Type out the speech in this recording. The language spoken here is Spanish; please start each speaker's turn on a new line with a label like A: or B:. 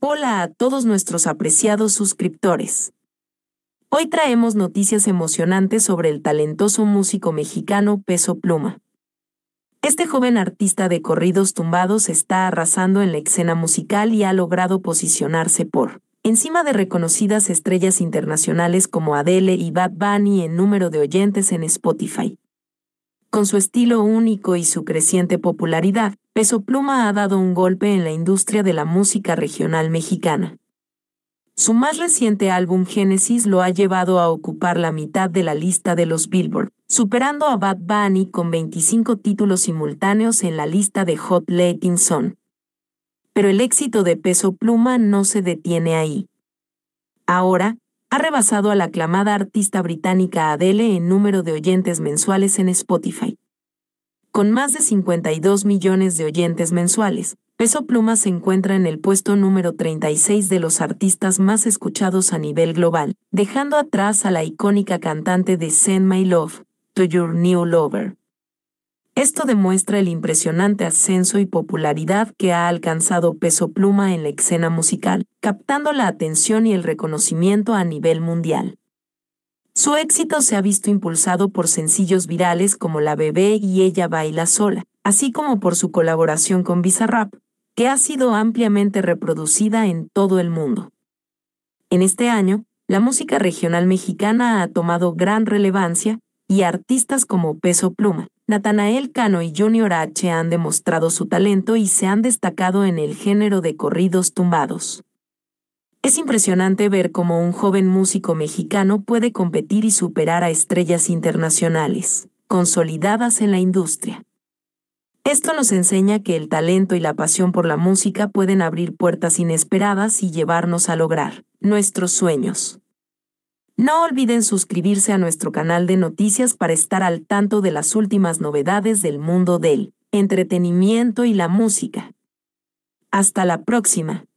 A: Hola a todos nuestros apreciados suscriptores. Hoy traemos noticias emocionantes sobre el talentoso músico mexicano Peso Pluma. Este joven artista de corridos tumbados está arrasando en la escena musical y ha logrado posicionarse por encima de reconocidas estrellas internacionales como Adele y Bad Bunny en número de oyentes en Spotify. Con su estilo único y su creciente popularidad, Peso Pluma ha dado un golpe en la industria de la música regional mexicana. Su más reciente álbum Génesis lo ha llevado a ocupar la mitad de la lista de los Billboard, superando a Bad Bunny con 25 títulos simultáneos en la lista de Hot Latin Song. Pero el éxito de Peso Pluma no se detiene ahí. Ahora, ha rebasado a la aclamada artista británica Adele en número de oyentes mensuales en Spotify. Con más de 52 millones de oyentes mensuales, Peso Pluma se encuentra en el puesto número 36 de los artistas más escuchados a nivel global, dejando atrás a la icónica cantante de Send My Love, To Your New Lover. Esto demuestra el impresionante ascenso y popularidad que ha alcanzado Peso Pluma en la escena musical, captando la atención y el reconocimiento a nivel mundial. Su éxito se ha visto impulsado por sencillos virales como La bebé y Ella baila sola, así como por su colaboración con Bizarrap, que ha sido ampliamente reproducida en todo el mundo. En este año, la música regional mexicana ha tomado gran relevancia y artistas como Peso Pluma, Natanael Cano y Junior H han demostrado su talento y se han destacado en el género de corridos tumbados. Es impresionante ver cómo un joven músico mexicano puede competir y superar a estrellas internacionales, consolidadas en la industria. Esto nos enseña que el talento y la pasión por la música pueden abrir puertas inesperadas y llevarnos a lograr nuestros sueños. No olviden suscribirse a nuestro canal de noticias para estar al tanto de las últimas novedades del mundo del entretenimiento y la música. Hasta la próxima.